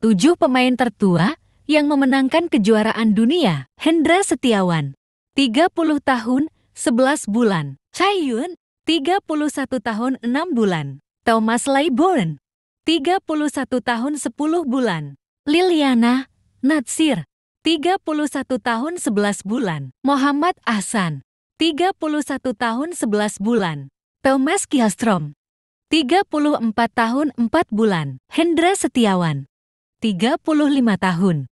tujuh pemain tertua yang memenangkan kejuaraan dunia. Hendra Setiawan, 30 tahun, 11 bulan. Chai Yun, 31 tahun 6 bulan. Thomas Leiborn, 31 tahun 10 bulan. Liliana Natsir, 31 tahun 11 bulan. Muhammad Ahsan, 31 tahun 11 bulan. Thomas Kihastrom, 34 tahun 4 bulan. Hendra Setiawan, 35 tahun.